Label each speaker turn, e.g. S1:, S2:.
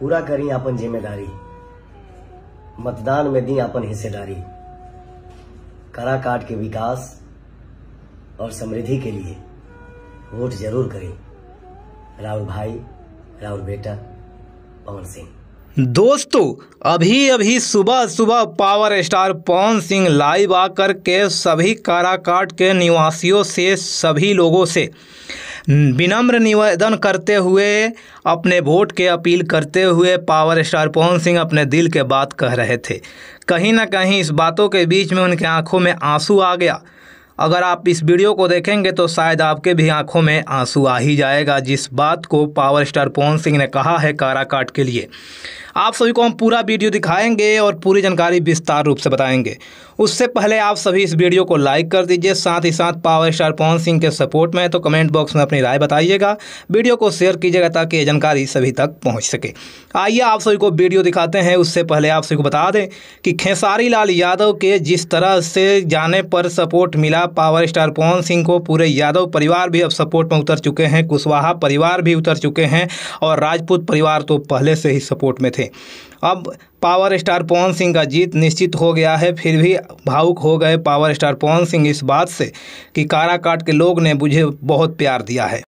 S1: पूरा करी अपन जिम्मेदारी मतदान में दी अपन हिस्सेदारी काराकाट के विकास और समृद्धि के लिए वोट जरूर करें राहुल भाई राहुल बेटा
S2: पवन सिंह दोस्तों अभी अभी सुबह सुबह power star Pawan Singh live आकर के सभी काराकाट के निवासियों से सभी लोगों से विनम्र निवेदन करते हुए अपने वोट के अपील करते हुए पावर स्टार पवन सिंह अपने दिल के बात कह रहे थे कहीं ना कहीं इस बातों के बीच में उनके आंखों में आंसू आ गया अगर आप इस वीडियो को देखेंगे तो शायद आपके भी आंखों में आंसू आ ही जाएगा जिस बात को पावर स्टार पवन सिंह ने कहा है काराकाट के लिए आप सभी को हम पूरा वीडियो दिखाएंगे और पूरी जानकारी विस्तार रूप से बताएंगे उससे पहले आप सभी इस वीडियो को लाइक कर दीजिए साथ ही साथ पावर स्टार पवन सिंह के सपोर्ट में तो कमेंट बॉक्स में अपनी राय बताइएगा वीडियो को शेयर कीजिएगा ताकि ये जानकारी सभी तक पहुँच सके आइए आप सभी को वीडियो दिखाते हैं उससे पहले आप सभी को बता दें कि खेसारी लाल यादव के जिस तरह से जाने पर सपोर्ट मिला पावर स्टार पवन सिंह को पूरे यादव परिवार भी अब सपोर्ट में उतर चुके हैं कुशवाहा परिवार भी उतर चुके हैं और राजपूत परिवार तो पहले से ही सपोर्ट में थे थे अब पावर स्टार पवन सिंह का जीत निश्चित हो गया है फिर भी भावुक हो गए पावर स्टार पवन सिंह इस बात से कि काराकाट के लोग ने मुझे बहुत प्यार दिया है